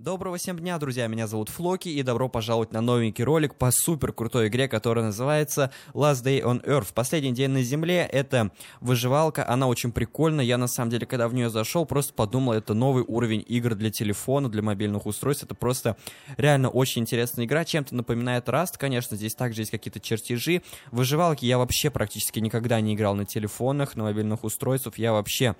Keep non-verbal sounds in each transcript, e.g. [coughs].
Доброго всем дня, друзья, меня зовут Флоки, и добро пожаловать на новенький ролик по супер крутой игре, которая называется Last Day on Earth. Последний день на Земле, это выживалка, она очень прикольная, я на самом деле, когда в нее зашел, просто подумал, это новый уровень игр для телефона, для мобильных устройств, это просто реально очень интересная игра, чем-то напоминает Rust, конечно, здесь также есть какие-то чертежи, выживалки я вообще практически никогда не играл на телефонах, на мобильных устройствах, я вообще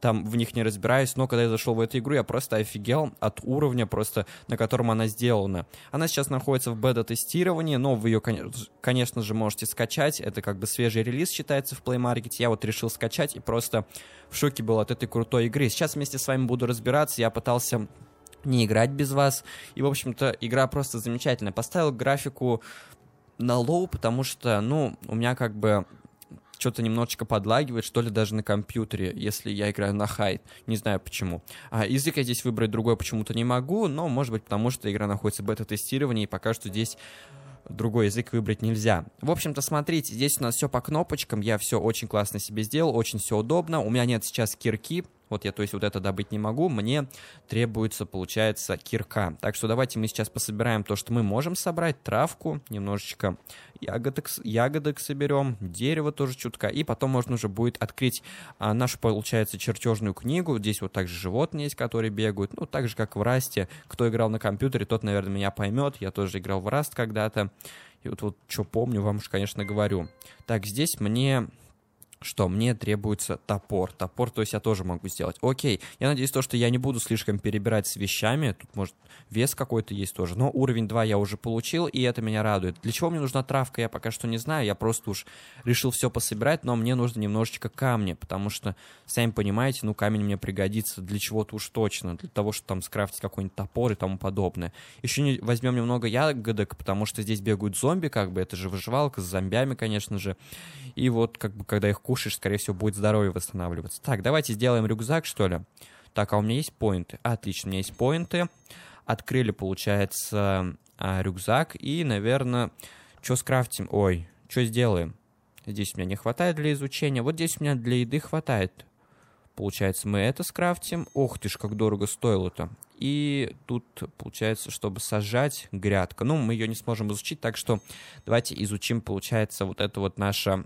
там в них не разбираюсь, но когда я зашел в эту игру, я просто офигел от уровня уровня, просто на котором она сделана. Она сейчас находится в бета-тестировании, но вы ее, конечно же, можете скачать. Это как бы свежий релиз считается в Play Market. Я вот решил скачать и просто в шоке был от этой крутой игры. Сейчас вместе с вами буду разбираться. Я пытался не играть без вас. И, в общем-то, игра просто замечательная. Поставил графику на лоу, потому что, ну, у меня как бы что-то немножечко подлагивает, что ли, даже на компьютере, если я играю на хайт. Не знаю почему. А, язык я здесь выбрать другой почему-то не могу, но, может быть, потому что игра находится в бета-тестировании, и пока что здесь другой язык выбрать нельзя. В общем-то, смотрите, здесь у нас все по кнопочкам, я все очень классно себе сделал, очень все удобно. У меня нет сейчас кирки, вот я, то есть, вот это добыть не могу, мне требуется, получается, кирка. Так что давайте мы сейчас пособираем то, что мы можем собрать, травку, немножечко ягодок, ягодок соберем, дерево тоже чутка, и потом можно уже будет открыть а, нашу, получается, чертежную книгу. Здесь вот также животные есть, которые бегают, ну, так же, как в Расте. Кто играл на компьютере, тот, наверное, меня поймет. Я тоже играл в Раст когда-то. И вот, вот что помню, вам уж, конечно, говорю. Так, здесь мне что мне требуется топор. Топор, то есть я тоже могу сделать. Окей, я надеюсь, то, что я не буду слишком перебирать с вещами. Тут, может, вес какой-то есть тоже. Но уровень 2 я уже получил, и это меня радует. Для чего мне нужна травка, я пока что не знаю. Я просто уж решил все пособирать, но мне нужно немножечко камня, потому что, сами понимаете, ну, камень мне пригодится для чего-то уж точно. Для того, чтобы там скрафтить какой-нибудь топор и тому подобное. Еще не, возьмем немного ягодок, потому что здесь бегают зомби, как бы, это же выживалка с зомбями, конечно же. И вот, как бы, когда их кушают, кушаешь, скорее всего, будет здоровье восстанавливаться. Так, давайте сделаем рюкзак, что ли. Так, а у меня есть поинты. Отлично, у меня есть поинты. Открыли, получается, а, рюкзак. И, наверное, что скрафтим? Ой, что сделаем? Здесь у меня не хватает для изучения. Вот здесь у меня для еды хватает. Получается, мы это скрафтим. Ох ты ж, как дорого стоило-то. И тут, получается, чтобы сажать грядка. Ну, мы ее не сможем изучить, так что давайте изучим, получается, вот это вот наше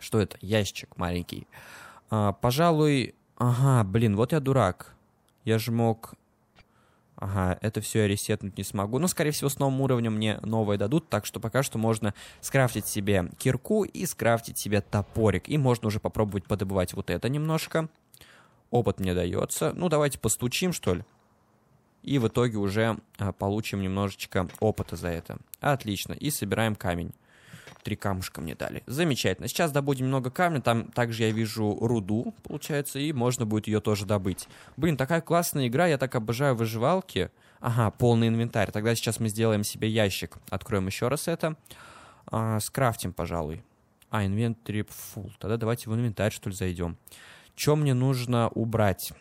что это? Ящик маленький. А, пожалуй... Ага, блин, вот я дурак. Я же мог... Ага, это все я ресетнуть не смогу. Но, ну, скорее всего, с новым уровнем мне новое дадут, так что пока что можно скрафтить себе кирку и скрафтить себе топорик. И можно уже попробовать подобывать вот это немножко. Опыт мне дается. Ну, давайте постучим, что ли. И в итоге уже а, получим немножечко опыта за это. Отлично. И собираем камень. Три камушка мне дали. Замечательно. Сейчас добудем много камня. Там также я вижу руду, получается, и можно будет ее тоже добыть. Блин, такая классная игра. Я так обожаю выживалки. Ага, полный инвентарь. Тогда сейчас мы сделаем себе ящик. Откроем еще раз это. А, скрафтим, пожалуй. А, инвентарь full. Тогда давайте в инвентарь, что ли, зайдем. Чем мне нужно убрать?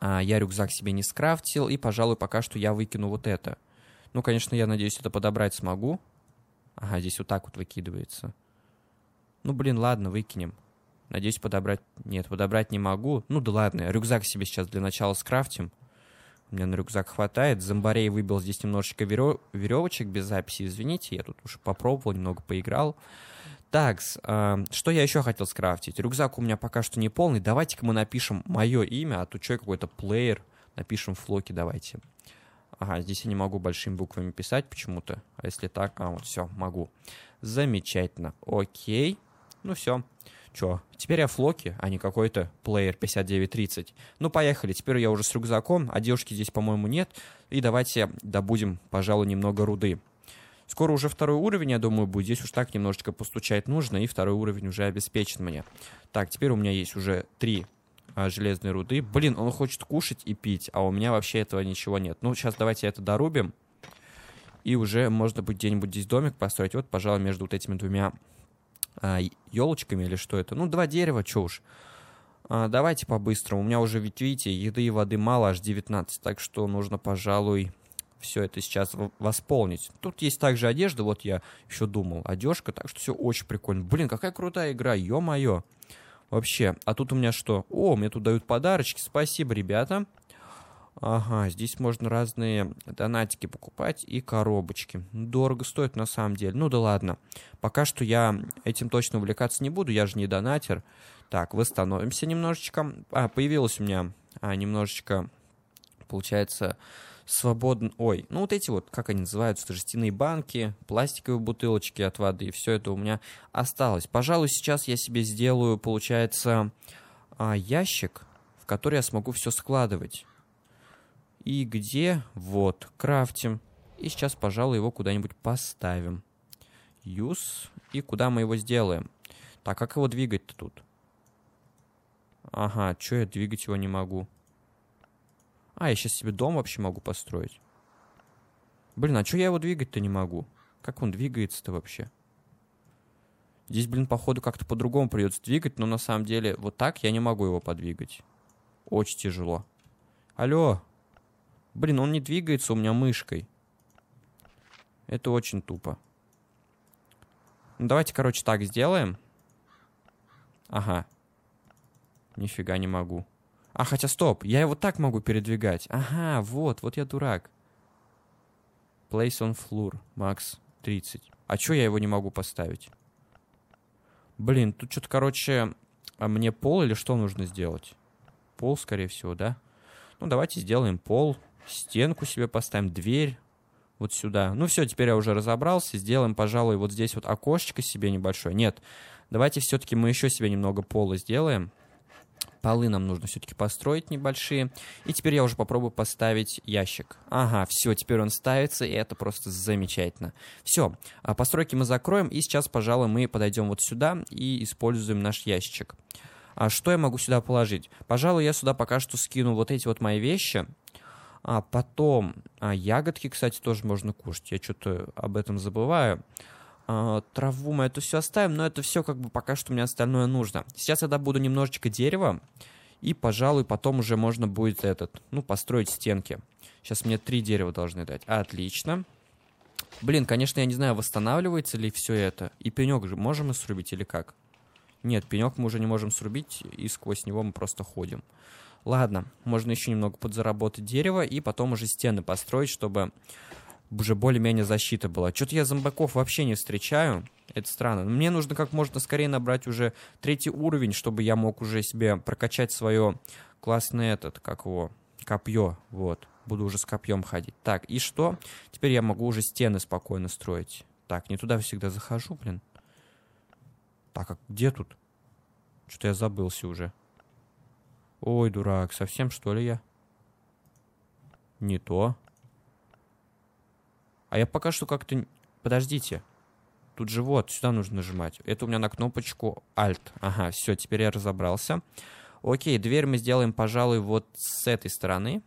А, я рюкзак себе не скрафтил, и, пожалуй, пока что я выкину вот это. Ну, конечно, я надеюсь, это подобрать смогу. Ага, здесь вот так вот выкидывается. Ну, блин, ладно, выкинем. Надеюсь, подобрать... Нет, подобрать не могу. Ну да ладно, рюкзак себе сейчас для начала скрафтим. У меня на рюкзак хватает. Зомбарей выбил здесь немножечко веревочек без записи, извините. Я тут уже попробовал, немного поиграл. Так, э, эм, что я еще хотел скрафтить? Рюкзак у меня пока что не полный. Давайте-ка мы напишем мое имя, а тут человек какой-то плеер. Напишем флоки, давайте. Давайте. Ага, здесь я не могу большими буквами писать почему-то. А если так, а вот все, могу. Замечательно. Окей. Ну все. Чё, теперь я Флоки, а не какой-то плеер 5930. Ну, поехали, теперь я уже с рюкзаком, а девушки здесь, по-моему, нет. И давайте добудем, пожалуй, немного руды. Скоро уже второй уровень, я думаю, будет. Здесь уж так немножечко постучать нужно, и второй уровень уже обеспечен мне. Так, теперь у меня есть уже три а, железной руды. Блин, он хочет кушать и пить, а у меня вообще этого ничего нет. Ну, сейчас давайте это дорубим. И уже можно будет где-нибудь здесь домик построить. Вот, пожалуй, между вот этими двумя а, елочками или что это. Ну, два дерева, чё уж. А, давайте по-быстрому. У меня уже, ведь видите, еды и воды мало, аж 19. Так что нужно, пожалуй, все это сейчас восполнить. Тут есть также одежда, вот я еще думал, одежка, так что все очень прикольно. Блин, какая крутая игра, ё-моё вообще. А тут у меня что? О, мне тут дают подарочки, спасибо, ребята. Ага, здесь можно разные донатики покупать и коробочки. Дорого стоит на самом деле. Ну да ладно. Пока что я этим точно увлекаться не буду, я же не донатер. Так, восстановимся немножечко. А, появилось у меня а, немножечко, получается, свободно... Ой, ну вот эти вот, как они называются, жестяные банки, пластиковые бутылочки от воды, и все это у меня осталось. Пожалуй, сейчас я себе сделаю, получается, а, ящик, в который я смогу все складывать. И где? Вот, крафтим. И сейчас, пожалуй, его куда-нибудь поставим. Use. И куда мы его сделаем? Так, как его двигать-то тут? Ага, что я двигать его не могу? А, я сейчас себе дом вообще могу построить. Блин, а что я его двигать-то не могу? Как он двигается-то вообще? Здесь, блин, походу как-то по-другому придется двигать, но на самом деле вот так я не могу его подвигать. Очень тяжело. Алло. Блин, он не двигается у меня мышкой. Это очень тупо. Ну, давайте, короче, так сделаем. Ага. Нифига не могу. А хотя стоп, я его так могу передвигать. Ага, вот, вот я дурак. Place on floor, Макс 30. А чё я его не могу поставить? Блин, тут что-то, короче, а мне пол или что нужно сделать? Пол, скорее всего, да? Ну, давайте сделаем пол, стенку себе поставим, дверь вот сюда. Ну все, теперь я уже разобрался. Сделаем, пожалуй, вот здесь вот окошечко себе небольшое. Нет, давайте все-таки мы еще себе немного пола сделаем. Полы нам нужно все-таки построить небольшие. И теперь я уже попробую поставить ящик. Ага, все, теперь он ставится, и это просто замечательно. Все, а постройки мы закроем, и сейчас, пожалуй, мы подойдем вот сюда и используем наш ящик. А что я могу сюда положить? Пожалуй, я сюда пока что скину вот эти вот мои вещи. А потом а ягодки, кстати, тоже можно кушать. Я что-то об этом забываю. А, траву мы эту все оставим, но это все как бы пока что мне остальное нужно. Сейчас я добуду немножечко дерева, и, пожалуй, потом уже можно будет этот, ну, построить стенки. Сейчас мне три дерева должны дать. Отлично. Блин, конечно, я не знаю, восстанавливается ли все это. И пенек же можем мы срубить или как? Нет, пенек мы уже не можем срубить, и сквозь него мы просто ходим. Ладно, можно еще немного подзаработать дерево и потом уже стены построить, чтобы уже более-менее защита была. Что-то я зомбаков вообще не встречаю. Это странно. Но мне нужно как можно скорее набрать уже третий уровень, чтобы я мог уже себе прокачать свое классное этот, как его, копье. Вот. Буду уже с копьем ходить. Так, и что? Теперь я могу уже стены спокойно строить. Так, не туда всегда захожу, блин. Так, а где тут? Что-то я забылся уже. Ой, дурак, совсем что ли я? Не то. А я пока что как-то... Подождите. Тут же вот, сюда нужно нажимать. Это у меня на кнопочку Alt. Ага, все, теперь я разобрался. Окей, дверь мы сделаем, пожалуй, вот с этой стороны.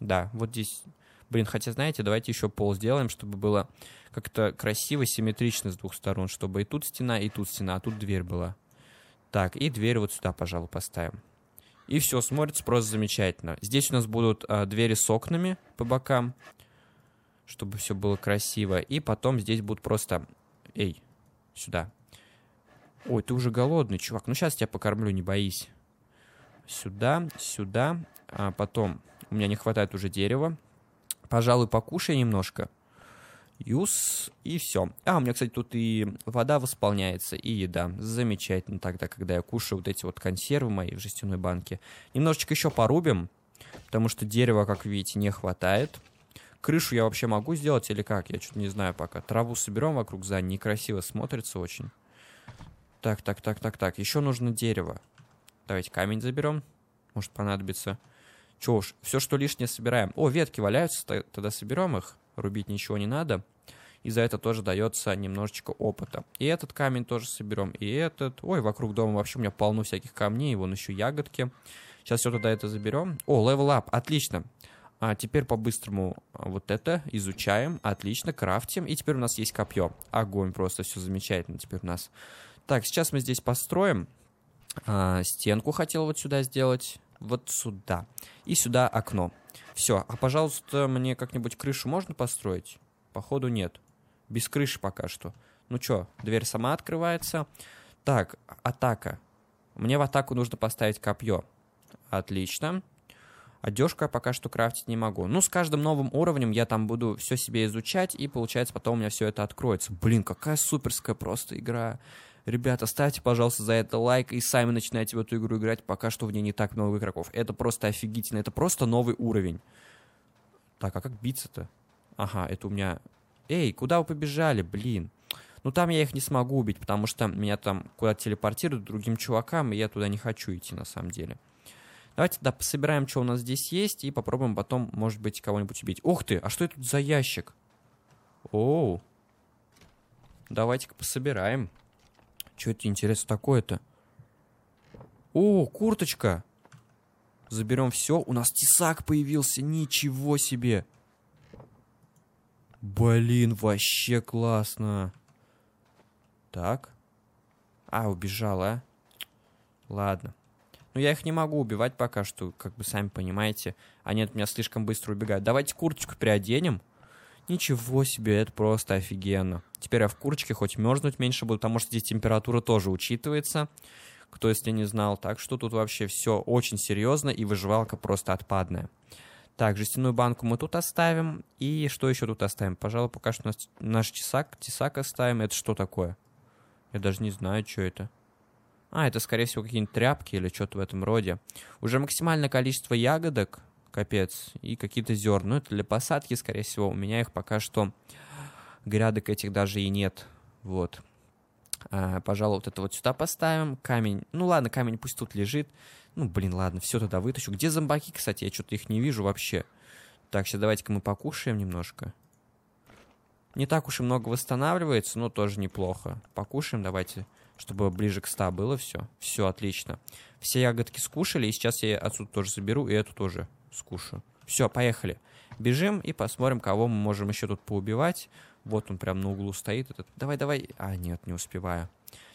Да, вот здесь... Блин, хотя, знаете, давайте еще пол сделаем, чтобы было как-то красиво, симметрично с двух сторон, чтобы и тут стена, и тут стена, а тут дверь была. Так, и дверь вот сюда, пожалуй, поставим. И все, смотрится просто замечательно. Здесь у нас будут э, двери с окнами по бокам чтобы все было красиво. И потом здесь будут просто... Эй, сюда. Ой, ты уже голодный, чувак. Ну, сейчас тебя покормлю, не боись. Сюда, сюда. А потом у меня не хватает уже дерева. Пожалуй, покушай немножко. Юс, и все. А, у меня, кстати, тут и вода восполняется, и еда. Замечательно тогда, когда я кушаю вот эти вот консервы мои в жестяной банке. Немножечко еще порубим, потому что дерева, как видите, не хватает. Крышу я вообще могу сделать или как? Я что-то не знаю пока. Траву соберем вокруг за некрасиво смотрится очень. Так, так, так, так, так. Еще нужно дерево. Давайте камень заберем. Может понадобится. Че уж, все, что лишнее, собираем. О, ветки валяются, тогда соберем их. Рубить ничего не надо. И за это тоже дается немножечко опыта. И этот камень тоже соберем, и этот. Ой, вокруг дома вообще у меня полно всяких камней, вон еще ягодки. Сейчас все туда это заберем. О, левел ап, отлично. А теперь по-быстрому а, вот это изучаем, отлично, крафтим, и теперь у нас есть копье. Огонь просто, все замечательно теперь у нас. Так, сейчас мы здесь построим. А, стенку хотел вот сюда сделать, вот сюда. И сюда окно. Все, а пожалуйста, мне как-нибудь крышу можно построить? Походу нет. Без крыши пока что. Ну чё, дверь сама открывается. Так, а, атака. Мне в атаку нужно поставить копье. Отлично. Одежка пока что крафтить не могу. Ну, с каждым новым уровнем я там буду все себе изучать, и получается потом у меня все это откроется. Блин, какая суперская просто игра. Ребята, ставьте, пожалуйста, за это лайк и сами начинайте в эту игру играть. Пока что в ней не так много игроков. Это просто офигительно. Это просто новый уровень. Так, а как биться-то? Ага, это у меня... Эй, куда вы побежали, блин? Ну, там я их не смогу убить, потому что меня там куда-то телепортируют другим чувакам, и я туда не хочу идти, на самом деле. Давайте да, пособираем, что у нас здесь есть, и попробуем потом, может быть, кого-нибудь убить. Ух ты, а что это тут за ящик? Оу. Давайте-ка пособираем. Что это, интересно, такое-то? О, курточка. Заберем все. У нас тесак появился. Ничего себе. Блин, вообще классно. Так. А, убежала. Ладно. Но ну, я их не могу убивать пока что, как бы сами понимаете. Они от меня слишком быстро убегают. Давайте курточку переоденем. Ничего себе, это просто офигенно. Теперь я в курочке хоть мерзнуть меньше буду, потому что здесь температура тоже учитывается. Кто если не знал. Так что тут вообще все очень серьезно и выживалка просто отпадная. Так, жестяную банку мы тут оставим. И что еще тут оставим? Пожалуй, пока что у нас наш тесак, тесак оставим. Это что такое? Я даже не знаю, что это. А, это, скорее всего, какие-нибудь тряпки или что-то в этом роде. Уже максимальное количество ягодок, капец, и какие-то зерна. Ну, это для посадки, скорее всего. У меня их пока что грядок этих даже и нет. Вот. А, пожалуй, вот это вот сюда поставим. Камень. Ну ладно, камень пусть тут лежит. Ну, блин, ладно, все тогда вытащу. Где зомбаки, кстати? Я что-то их не вижу вообще. Так, сейчас давайте-ка мы покушаем немножко. Не так уж и много восстанавливается, но тоже неплохо. Покушаем, давайте чтобы ближе к 100 было все. Все отлично. Все ягодки скушали, и сейчас я отсюда тоже заберу, и эту тоже скушу Все, поехали. Бежим и посмотрим, кого мы можем еще тут поубивать. Вот он прям на углу стоит. Этот. Давай, давай. А, нет, не успеваю.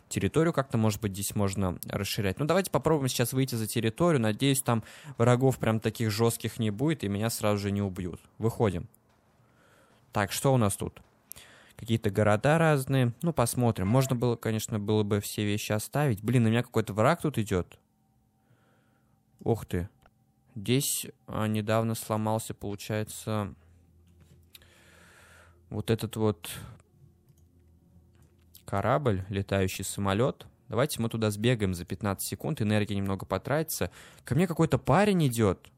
Территорию как-то, может быть, здесь можно расширять. Ну, давайте попробуем сейчас выйти за территорию. Надеюсь, там врагов прям таких жестких не будет, и меня сразу же не убьют. Выходим. Так, что у нас тут? какие-то города разные. Ну, посмотрим. Можно было, конечно, было бы все вещи оставить. Блин, у меня какой-то враг тут идет. Ух ты. Здесь а, недавно сломался, получается, вот этот вот корабль, летающий самолет. Давайте мы туда сбегаем за 15 секунд, энергия немного потратится. Ко мне какой-то парень идет.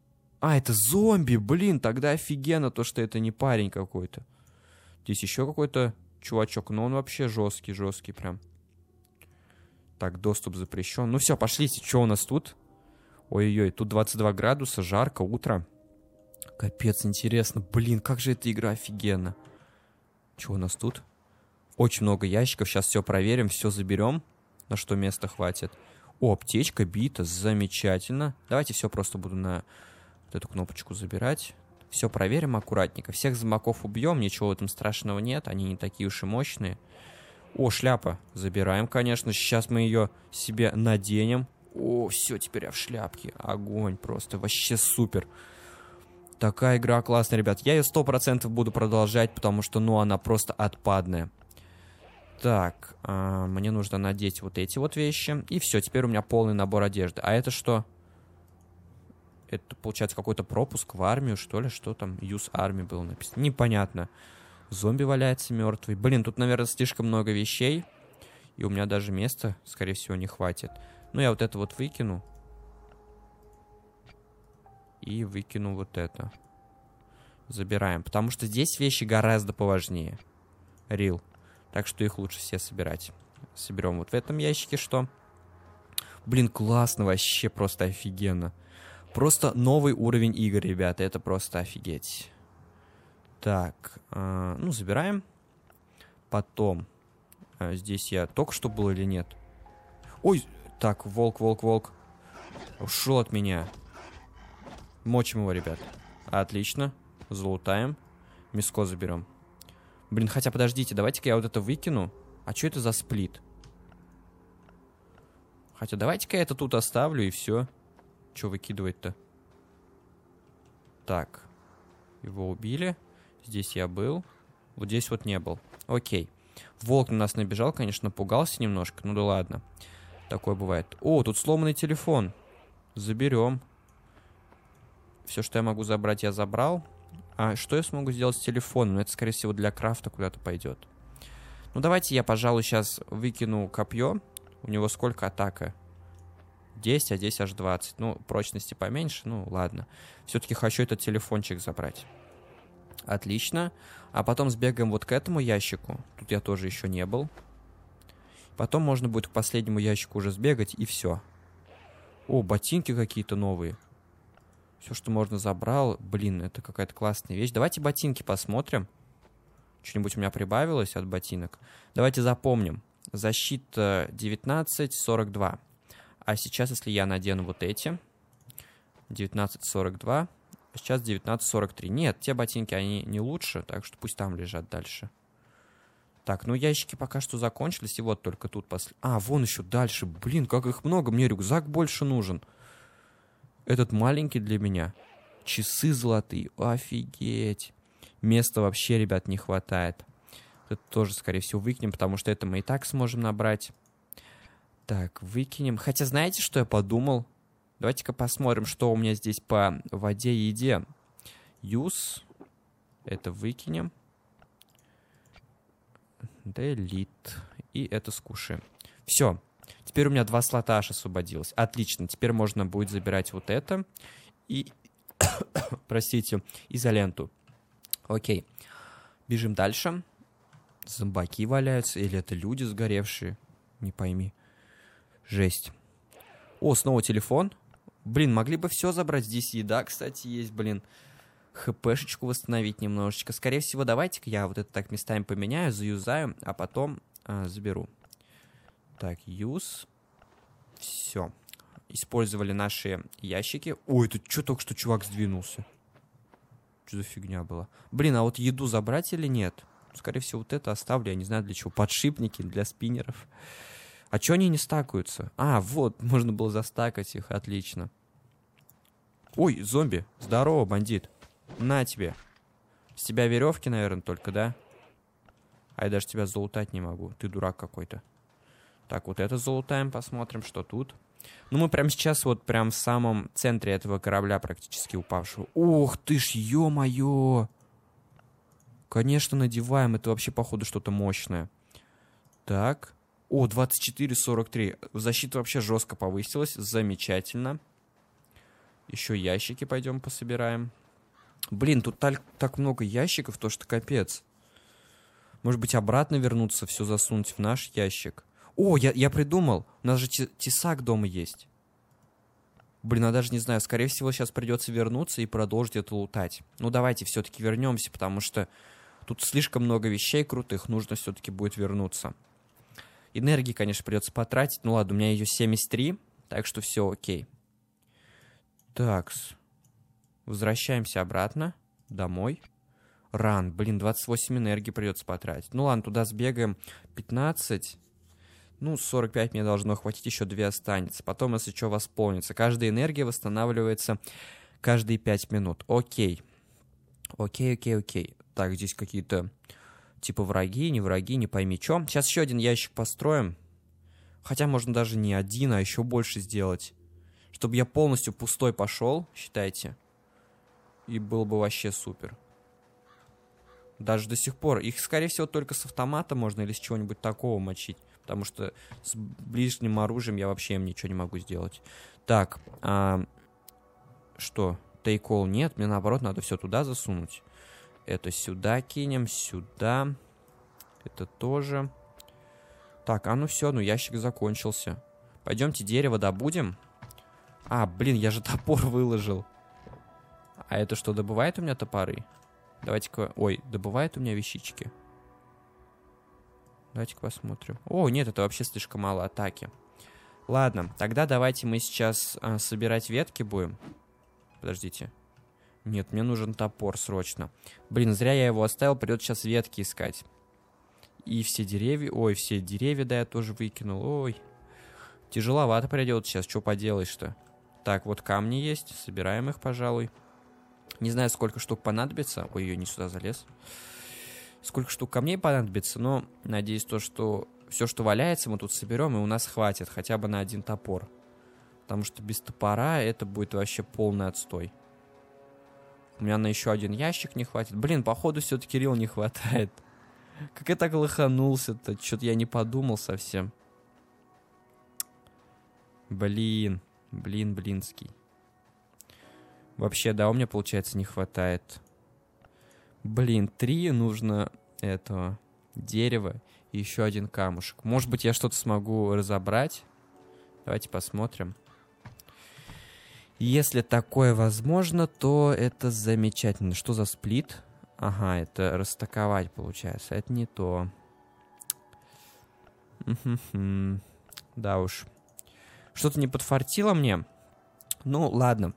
А, это зомби, блин, тогда офигенно то, что это не парень какой-то. Здесь еще какой-то чувачок, но он вообще жесткий, жесткий прям. Так, доступ запрещен. Ну все, пошлите, что у нас тут? Ой-ой-ой, тут 22 градуса, жарко, утро. Капец, интересно. Блин, как же эта игра офигенно. Что у нас тут? Очень много ящиков, сейчас все проверим, все заберем, на что места хватит. О, аптечка бита, замечательно. Давайте все просто буду на вот эту кнопочку забирать все проверим аккуратненько. Всех зомбаков убьем, ничего в этом страшного нет, они не такие уж и мощные. О, шляпа. Забираем, конечно. Сейчас мы ее себе наденем. О, все, теперь я в шляпке. Огонь просто, вообще супер. Такая игра классная, ребят. Я ее 100% буду продолжать, потому что, ну, она просто отпадная. Так, э, мне нужно надеть вот эти вот вещи. И все, теперь у меня полный набор одежды. А это что? Это, получается, какой-то пропуск в армию, что ли, что там, Use Army было написано. Непонятно. Зомби валяется мертвый. Блин, тут, наверное, слишком много вещей, и у меня даже места, скорее всего, не хватит. Ну, я вот это вот выкину. И выкину вот это. Забираем. Потому что здесь вещи гораздо поважнее. Рил. Так что их лучше все собирать. Соберем вот в этом ящике что? Блин, классно вообще, просто офигенно. Просто новый уровень игр, ребята, это просто офигеть. Так, э, ну, забираем. Потом, э, здесь я только что был или нет? Ой, так, волк, волк, волк. Ушел от меня. Мочим его, ребят. Отлично. Залутаем. Миско заберем. Блин, хотя подождите, давайте-ка я вот это выкину. А что это за сплит? Хотя давайте-ка я это тут оставлю и все. Что выкидывать-то? Так. Его убили. Здесь я был. Вот здесь вот не был. Окей. Волк на нас набежал, конечно, пугался немножко. Ну да ладно. Такое бывает. О, тут сломанный телефон. Заберем. Все, что я могу забрать, я забрал. А что я смогу сделать с телефоном? Это, скорее всего, для крафта куда-то пойдет. Ну, давайте я, пожалуй, сейчас выкину копье. У него сколько атака? 10, а здесь аж 20. Ну, прочности поменьше, ну ладно. Все-таки хочу этот телефончик забрать. Отлично. А потом сбегаем вот к этому ящику. Тут я тоже еще не был. Потом можно будет к последнему ящику уже сбегать, и все. О, ботинки какие-то новые. Все, что можно, забрал. Блин, это какая-то классная вещь. Давайте ботинки посмотрим. Что-нибудь у меня прибавилось от ботинок. Давайте запомним. Защита 19, 42. А сейчас, если я надену вот эти, 19.42, а сейчас 19.43. Нет, те ботинки, они не лучше, так что пусть там лежат дальше. Так, ну ящики пока что закончились, и вот только тут после... А, вон еще дальше. Блин, как их много, мне рюкзак больше нужен. Этот маленький для меня. Часы золотые, офигеть. Места вообще, ребят, не хватает. Это тоже, скорее всего, выкинем, потому что это мы и так сможем набрать. Так, выкинем. Хотя знаете, что я подумал? Давайте-ка посмотрим, что у меня здесь по воде и еде. Юз. Это выкинем. Делит И это скушаем. Все. Теперь у меня два слота аж освободилось. Отлично. Теперь можно будет забирать вот это. И... [coughs] Простите. Изоленту. Окей. Бежим дальше. Зомбаки валяются. Или это люди сгоревшие. Не пойми. Жесть. О, снова телефон. Блин, могли бы все забрать. Здесь еда, кстати, есть, блин. ХПшечку восстановить немножечко. Скорее всего, давайте-ка я вот это так местами поменяю, заюзаю, а потом э, заберу. Так, юз. Все. Использовали наши ящики. Ой, тут что только что чувак сдвинулся? Что за фигня была? Блин, а вот еду забрать или нет? Скорее всего, вот это оставлю. Я не знаю для чего. Подшипники для спиннеров. А чё они не стакаются? А, вот, [laughs] можно было застакать их, отлично. Ой, зомби. Здорово, бандит. На тебе. С тебя веревки, наверное, только, да? А я даже тебя залутать не могу. Ты дурак какой-то. Так, вот это залутаем, посмотрим, что тут. Ну, мы прямо сейчас вот прям в самом центре этого корабля практически упавшего. Ох ты ж, ё-моё! Конечно, надеваем. Это вообще, походу, что-то мощное. Так. О, 24-43. Защита вообще жестко повысилась. Замечательно. Еще ящики пойдем пособираем. Блин, тут так, так много ящиков, то что капец. Может быть, обратно вернуться, все засунуть в наш ящик. О, я, я придумал. У нас же тесак дома есть. Блин, я а даже не знаю. Скорее всего, сейчас придется вернуться и продолжить это лутать. Ну, давайте все-таки вернемся, потому что тут слишком много вещей крутых. Нужно все-таки будет вернуться. Энергии, конечно, придется потратить. Ну ладно, у меня ее 73, так что все окей. Такс. Возвращаемся обратно. Домой. Ран. Блин, 28 энергии придется потратить. Ну ладно, туда сбегаем. 15. Ну, 45 мне должно хватить, еще 2 останется. Потом, если что, восполнится. Каждая энергия восстанавливается каждые 5 минут. Окей. Окей, окей, окей. Так, здесь какие-то типа враги, не враги, не пойми чем. Сейчас еще один ящик построим. Хотя можно даже не один, а еще больше сделать. Чтобы я полностью пустой пошел, считайте. И было бы вообще супер. Даже до сих пор. Их, скорее всего, только с автомата можно или с чего-нибудь такого мочить. Потому что с ближним оружием я вообще им ничего не могу сделать. Так, а... что? Тейкол нет, мне наоборот надо все туда засунуть. Это сюда кинем, сюда. Это тоже. Так, а ну все, ну ящик закончился. Пойдемте дерево добудем. А, блин, я же топор [laughs] выложил. А это что, добывает у меня топоры? Давайте-ка... Ой, добывает у меня вещички. Давайте-ка посмотрим. О, нет, это вообще слишком мало атаки. Ладно, тогда давайте мы сейчас а, собирать ветки будем. Подождите. Нет, мне нужен топор срочно. Блин, зря я его оставил, придется сейчас ветки искать. И все деревья... Ой, все деревья, да, я тоже выкинул. Ой, тяжеловато придет сейчас, что поделаешь-то. Так, вот камни есть, собираем их, пожалуй. Не знаю, сколько штук понадобится. Ой, я не сюда залез. Сколько штук камней понадобится, но надеюсь то, что все, что валяется, мы тут соберем, и у нас хватит хотя бы на один топор. Потому что без топора это будет вообще полный отстой. У меня на еще один ящик не хватит. Блин, походу все-таки рил не хватает. [laughs] Как я так лоханулся-то? Что-то я не подумал совсем. Блин, блин, блинский. Вообще, да, у меня, получается, не хватает. Блин, три нужно этого дерева и еще один камушек. Может быть, я что-то смогу разобрать. Давайте посмотрим. Если такое возможно, то это замечательно. Что за сплит? Ага, это расстаковать получается. Это не то. Да уж. Что-то не подфартило мне. Ну, ладно. Ладно.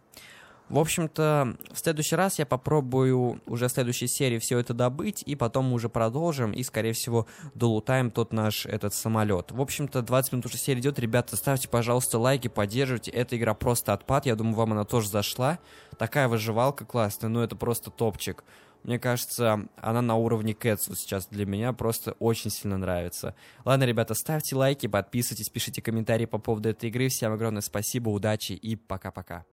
В общем-то, в следующий раз я попробую уже в следующей серии все это добыть, и потом мы уже продолжим, и, скорее всего, долутаем тот наш этот самолет. В общем-то, 20 минут уже серия идет. Ребята, ставьте, пожалуйста, лайки, поддерживайте. Эта игра просто отпад. Я думаю, вам она тоже зашла. Такая выживалка классная, но ну, это просто топчик. Мне кажется, она на уровне Кэтсу сейчас для меня просто очень сильно нравится. Ладно, ребята, ставьте лайки, подписывайтесь, пишите комментарии по поводу этой игры. Всем огромное спасибо, удачи и пока-пока.